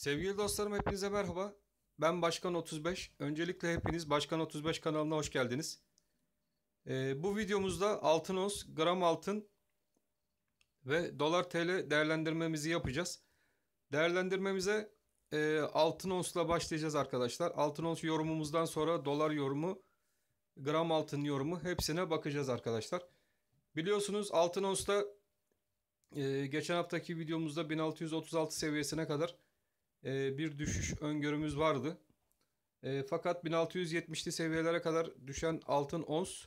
Sevgili dostlarım hepinize merhaba. Ben Başkan 35. Öncelikle hepiniz Başkan 35 kanalına hoş geldiniz. Ee, bu videomuzda altın oz, gram altın ve dolar tl değerlendirmemizi yapacağız. Değerlendirmemize e, altın onsla başlayacağız arkadaşlar. Altın ons yorumumuzdan sonra dolar yorumu, gram altın yorumu hepsine bakacağız arkadaşlar. Biliyorsunuz altın onsta e, geçen haftaki videomuzda 1636 seviyesine kadar e, bir düşüş öngörümüz vardı. E, fakat 1670'li seviyelere kadar düşen altın ons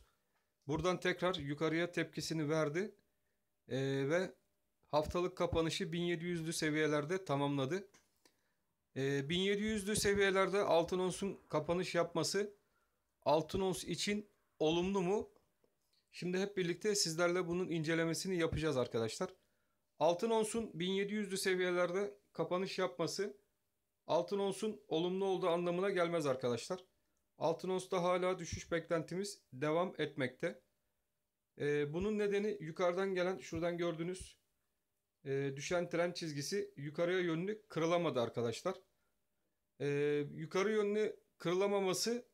buradan tekrar yukarıya tepkisini verdi e, ve haftalık kapanışı 1700'lü seviyelerde tamamladı. E, 1700'lü seviyelerde altın onsun kapanış yapması altın ons için olumlu mu? Şimdi hep birlikte sizlerle bunun incelemesini yapacağız arkadaşlar. Altın onsun 1700'lü seviyelerde kapanış yapması altın onsun olumlu olduğu anlamına gelmez arkadaşlar. Altın onsta hala düşüş beklentimiz devam etmekte. E, bunun nedeni yukarıdan gelen şuradan gördüğünüz e, düşen tren çizgisi yukarıya yönlü kırılamadı arkadaşlar. E, yukarı yönlü kırılamaması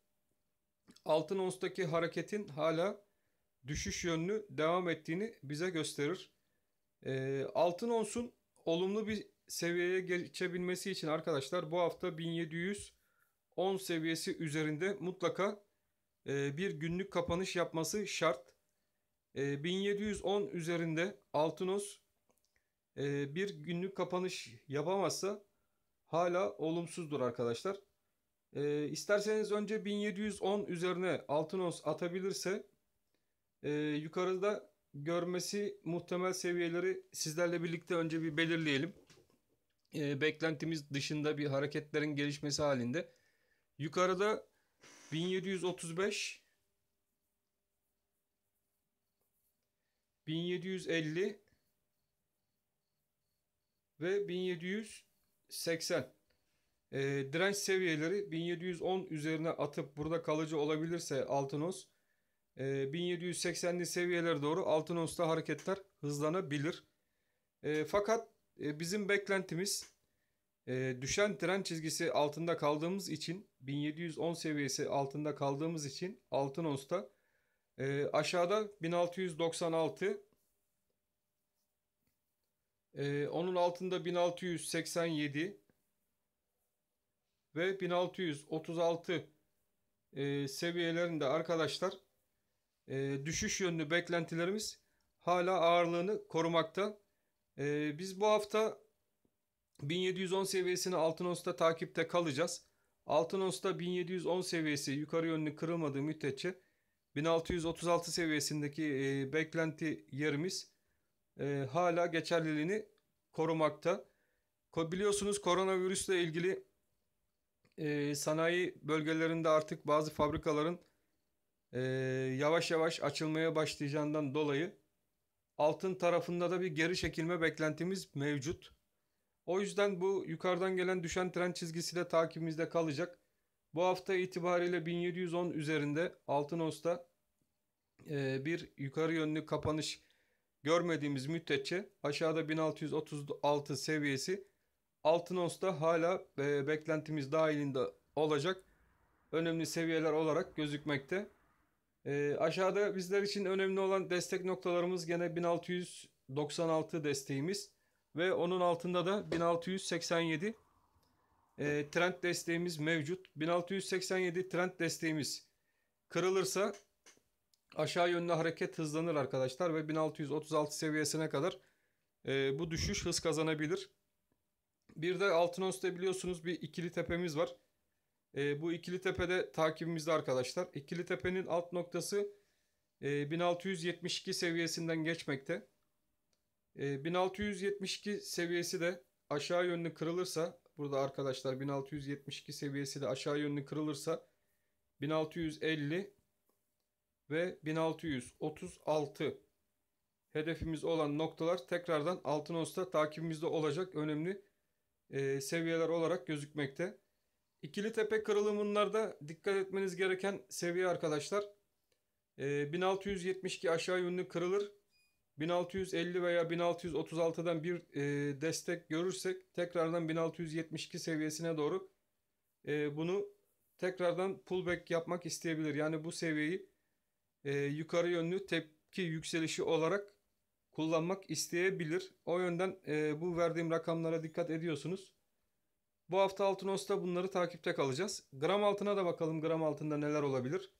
altın onstaki hareketin hala düşüş yönlü devam ettiğini bize gösterir. E, altın onsun olumlu bir seviyeye geçebilmesi için arkadaşlar bu hafta 1710 seviyesi üzerinde mutlaka e, bir günlük kapanış yapması şart. E, 1710 üzerinde Altınos e, bir günlük kapanış yapamazsa hala olumsuzdur arkadaşlar. E, isterseniz önce 1710 üzerine Altınos atabilirse e, yukarıda görmesi muhtemel seviyeleri sizlerle birlikte önce bir belirleyelim e, beklentimiz dışında bir hareketlerin gelişmesi halinde. Yukarıda 1735 1750 ve 1780 e, direnç seviyeleri 1710 üzerine atıp burada kalıcı olabilirse Altınos e, 1780'li seviyeler doğru Altınos'ta hareketler hızlanabilir. E, fakat e, bizim beklentimiz e, düşen tren çizgisi altında kaldığımız için 1710 seviyesi altında kaldığımız için altın onsta e, aşağıda 1696 onun altında 1687 ve 1636 seviyelerinde arkadaşlar düşüş yönlü beklentilerimiz hala ağırlığını korumakta. Ee, biz bu hafta 1710 seviyesini altın Altınos'ta takipte kalacağız. Altın Altınos'ta 1710 seviyesi yukarı yönlü kırılmadığı müddetçe 1636 seviyesindeki e, beklenti yerimiz e, hala geçerliliğini korumakta. biliyorsunuz koronavirüsle ilgili e, sanayi bölgelerinde artık bazı fabrikaların e, yavaş yavaş açılmaya başlayacağından dolayı Altın tarafında da bir geri çekilme beklentimiz mevcut. O yüzden bu yukarıdan gelen düşen trend çizgisi de takibimizde kalacak. Bu hafta itibariyle 1710 üzerinde altın osta e, bir yukarı yönlü kapanış görmediğimiz müddetçe aşağıda 1636 seviyesi altın osta hala e, beklentimiz dahilinde olacak önemli seviyeler olarak gözükmekte. E, aşağıda bizler için önemli olan destek noktalarımız gene 1696 desteğimiz ve onun altında da 1687 e, trend desteğimiz mevcut. 1687 trend desteğimiz kırılırsa aşağı yönlü hareket hızlanır arkadaşlar ve 1636 seviyesine kadar e, bu düşüş hız kazanabilir. Bir de Altınos'ta biliyorsunuz bir ikili tepemiz var. E, bu ikili tepede takibimizde arkadaşlar. İkili tepenin alt noktası e, 1672 seviyesinden geçmekte. E, 1672 seviyesi de aşağı yönlü kırılırsa burada arkadaşlar 1672 seviyesi de aşağı yönlü kırılırsa 1650 ve 1636 hedefimiz olan noktalar tekrardan altın osta takibimizde olacak önemli e, seviyeler olarak gözükmekte. İkili tepe kırılımlarında dikkat etmeniz gereken seviye arkadaşlar. 1672 ee, aşağı yönlü kırılır. 1650 veya 1636'dan bir e, destek görürsek tekrardan 1672 seviyesine doğru e, bunu tekrardan pullback yapmak isteyebilir. Yani bu seviyeyi e, yukarı yönlü tepki yükselişi olarak kullanmak isteyebilir. O yönden bu verdiğim rakamlara dikkat ediyorsunuz. Bu hafta altın Altınos'ta bunları takipte kalacağız. Gram altına da bakalım gram altında neler olabilir.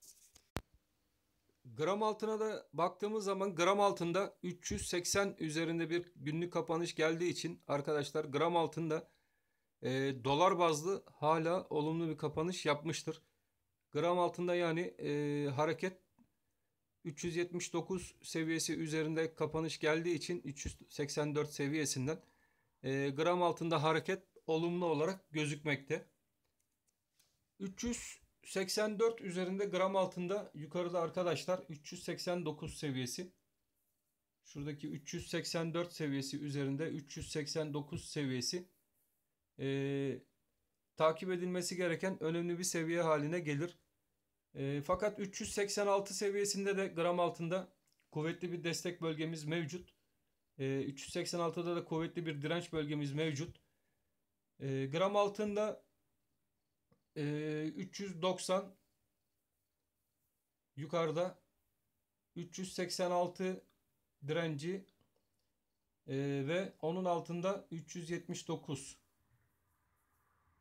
Gram altına da baktığımız zaman gram altında 380 üzerinde bir günlük kapanış geldiği için arkadaşlar gram altında e, dolar bazlı hala olumlu bir kapanış yapmıştır. Gram altında yani e, hareket 379 seviyesi üzerinde kapanış geldiği için 384 seviyesinden e, gram altında hareket olumlu olarak gözükmekte. 384 üzerinde gram altında yukarıda arkadaşlar 389 seviyesi. Şuradaki 384 seviyesi üzerinde 389 seviyesi e, takip edilmesi gereken önemli bir seviye haline gelir. E, fakat 386 seviyesinde de gram altında kuvvetli bir destek bölgemiz mevcut. E, ee, 386'da da kuvvetli bir direnç bölgemiz mevcut. E, gram altında e, 390 yukarıda 386 direnci e, ve onun altında 379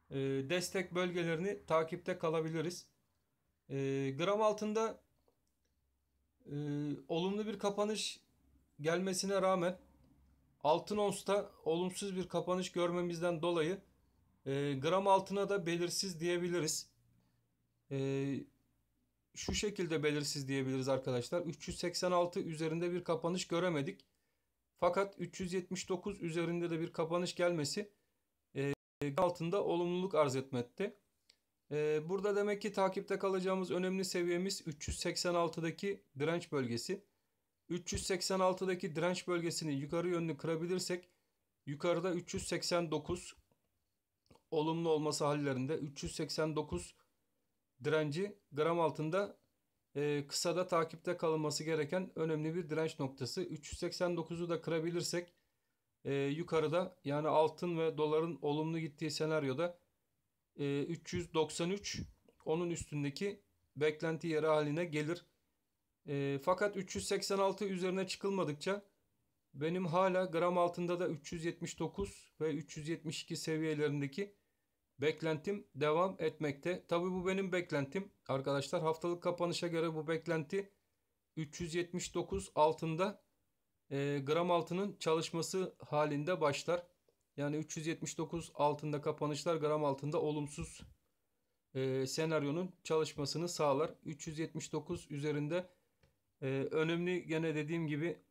e, ee, destek bölgelerini takipte kalabiliriz. E, gram altında e, olumlu bir kapanış gelmesine rağmen altın onsta olumsuz bir kapanış görmemizden dolayı e, gram altına da belirsiz diyebiliriz. E, şu şekilde belirsiz diyebiliriz arkadaşlar. 386 üzerinde bir kapanış göremedik. Fakat 379 üzerinde de bir kapanış gelmesi e, altında olumluluk arz etmekte. E, burada demek ki takipte kalacağımız önemli seviyemiz 386'daki direnç bölgesi. 386'daki direnç bölgesini yukarı yönlü kırabilirsek yukarıda 389 olumlu olması hallerinde 389 direnci gram altında e, kısada takipte kalınması gereken önemli bir direnç noktası. 389'u da kırabilirsek e, yukarıda yani altın ve doların olumlu gittiği senaryoda e, 393 onun üstündeki beklenti yeri haline gelir. E, fakat 386 üzerine çıkılmadıkça benim hala gram altında da 379 ve 372 seviyelerindeki Beklentim devam etmekte. Tabii bu benim beklentim. Arkadaşlar haftalık kapanışa göre bu beklenti 379 altında e, gram altının çalışması halinde başlar. Yani 379 altında kapanışlar gram altında olumsuz e, senaryonun çalışmasını sağlar. 379 üzerinde e, önemli gene dediğim gibi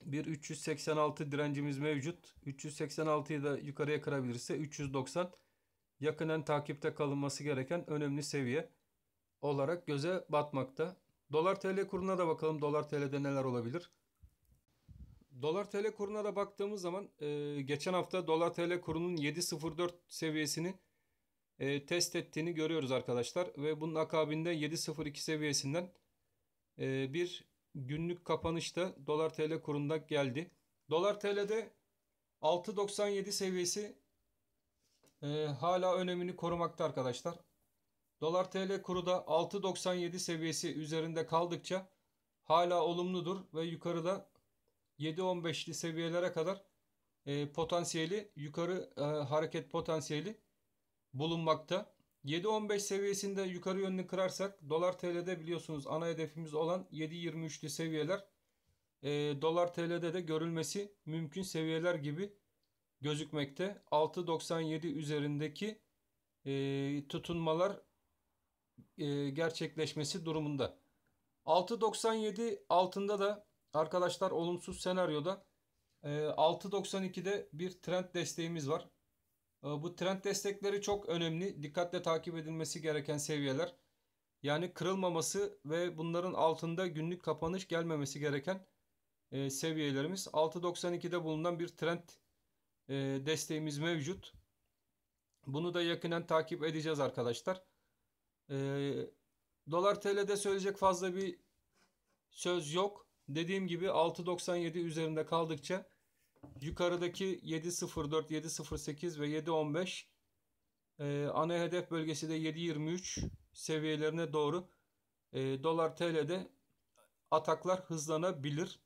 bir 386 direncimiz mevcut. 386'yı da yukarıya kırabilirse 390 yakınen takipte kalınması gereken önemli seviye olarak göze batmakta. Dolar TL kuruna da bakalım. Dolar TL'de neler olabilir? Dolar TL kuruna da baktığımız zaman e, geçen hafta Dolar TL kurunun 7.04 seviyesini e, test ettiğini görüyoruz arkadaşlar. Ve bunun akabinde 7.02 seviyesinden e, bir günlük kapanışta Dolar TL kurunda geldi. Dolar TL'de 6.97 seviyesi e, hala önemini korumakta arkadaşlar. Dolar TL kuru da 6.97 seviyesi üzerinde kaldıkça hala olumludur ve yukarıda 7.15'li seviyelere kadar e, potansiyeli yukarı e, hareket potansiyeli bulunmakta. 7.15 seviyesinde yukarı yönünü kırarsak dolar TL'de biliyorsunuz ana hedefimiz olan 7.23'lü seviyeler e, dolar TL'de de görülmesi mümkün seviyeler gibi gözükmekte. 6.97 üzerindeki e, tutunmalar e, gerçekleşmesi durumunda. 6.97 altında da arkadaşlar olumsuz senaryoda e, 6.92'de bir trend desteğimiz var. E, bu trend destekleri çok önemli. Dikkatle takip edilmesi gereken seviyeler. Yani kırılmaması ve bunların altında günlük kapanış gelmemesi gereken e, seviyelerimiz. 6.92'de bulunan bir trend e, desteğimiz mevcut. Bunu da yakından takip edeceğiz arkadaşlar. E, Dolar TL'de söyleyecek fazla bir söz yok. Dediğim gibi 6.97 üzerinde kaldıkça yukarıdaki 7.04, 7.08 ve 7.15 e, ana hedef bölgesi de 7.23 seviyelerine doğru e, dolar TL'de ataklar hızlanabilir.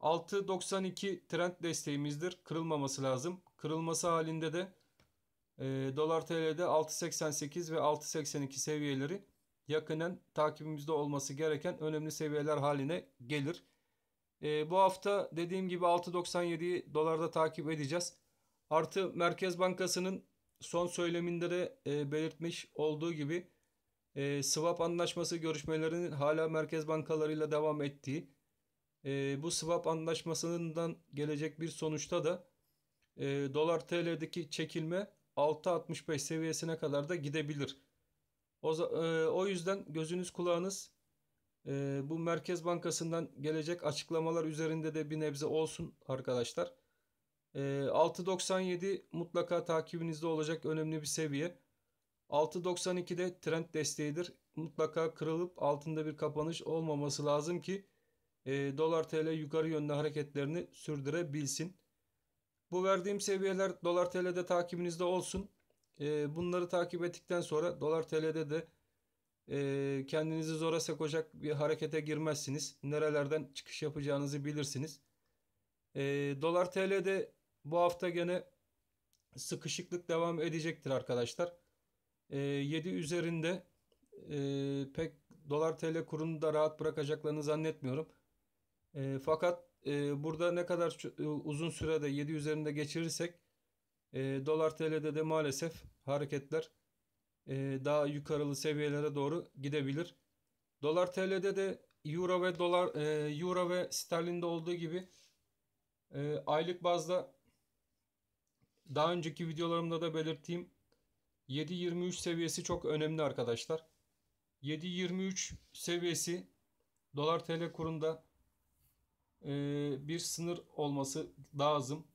6.92 trend desteğimizdir. Kırılmaması lazım. Kırılması halinde de e, dolar TL'de 6.88 ve 6.82 seviyeleri yakinen takibimizde olması gereken önemli seviyeler haline gelir. E, bu hafta dediğim gibi 6.97'yi dolarda takip edeceğiz. Artı Merkez Bankası'nın son söyleminde de e, belirtmiş olduğu gibi e, swap anlaşması görüşmelerinin hala merkez bankalarıyla devam ettiği e, bu swap anlaşmasından gelecek bir sonuçta da e, dolar TL'deki çekilme 6.65 seviyesine kadar da gidebilir. O, e, o yüzden gözünüz kulağınız e, bu Merkez Bankası'ndan gelecek açıklamalar üzerinde de bir nebze olsun arkadaşlar. E, 6.97 mutlaka takibinizde olacak önemli bir seviye. 692 de trend desteğidir. Mutlaka kırılıp altında bir kapanış olmaması lazım ki e, dolar TL yukarı yönlü hareketlerini sürdürebilsin. Bu verdiğim seviyeler dolar TL'de takibinizde olsun. E, bunları takip ettikten sonra dolar TL'de de e, kendinizi zora sokacak bir harekete girmezsiniz. Nerelerden çıkış yapacağınızı bilirsiniz. E, dolar TL'de bu hafta gene sıkışıklık devam edecektir arkadaşlar. E, 7 üzerinde e, pek dolar TL kurunu da rahat bırakacaklarını zannetmiyorum. E, fakat e, burada ne kadar e, uzun sürede 7 üzerinde geçirirsek e, dolar TL'de de maalesef hareketler e, daha yukarılı seviyelere doğru gidebilir. Dolar TL'de de euro ve dolar e, euro ve sterlinde olduğu gibi e, aylık bazda daha önceki videolarımda da belirttiğim 7.23 seviyesi çok önemli arkadaşlar. 7.23 seviyesi dolar TL kurunda ee, bir sınır olması lazım.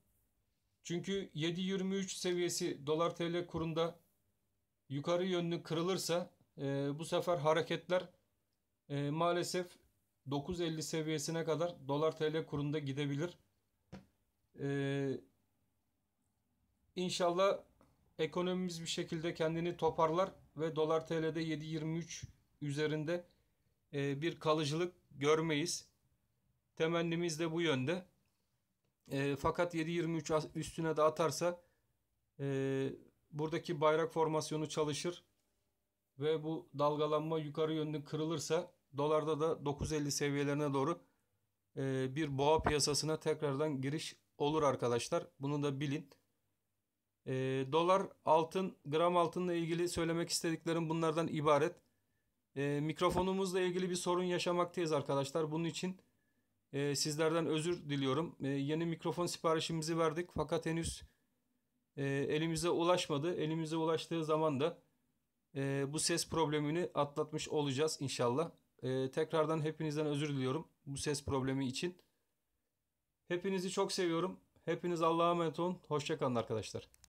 Çünkü 7.23 seviyesi dolar tl kurunda yukarı yönlü kırılırsa e, bu sefer hareketler e, maalesef 9.50 seviyesine kadar dolar tl kurunda gidebilir. E, inşallah ekonomimiz bir şekilde kendini toparlar ve dolar tl'de 7.23 üzerinde bir kalıcılık görmeyiz. Temennimiz de bu yönde. E, fakat 7.23 üstüne de atarsa e, buradaki bayrak formasyonu çalışır ve bu dalgalanma yukarı yönlü kırılırsa dolarda da 9.50 seviyelerine doğru e, bir boğa piyasasına tekrardan giriş olur arkadaşlar. Bunu da bilin. E, dolar, altın, gram altınla ilgili söylemek istediklerim bunlardan ibaret. E, mikrofonumuzla ilgili bir sorun yaşamaktayız arkadaşlar. Bunun için e, sizlerden özür diliyorum. E, yeni mikrofon siparişimizi verdik fakat henüz e, elimize ulaşmadı. Elimize ulaştığı zaman da e, bu ses problemini atlatmış olacağız inşallah. E, tekrardan hepinizden özür diliyorum bu ses problemi için. Hepinizi çok seviyorum. Hepiniz Allah'a emanet olun. Hoşçakalın arkadaşlar.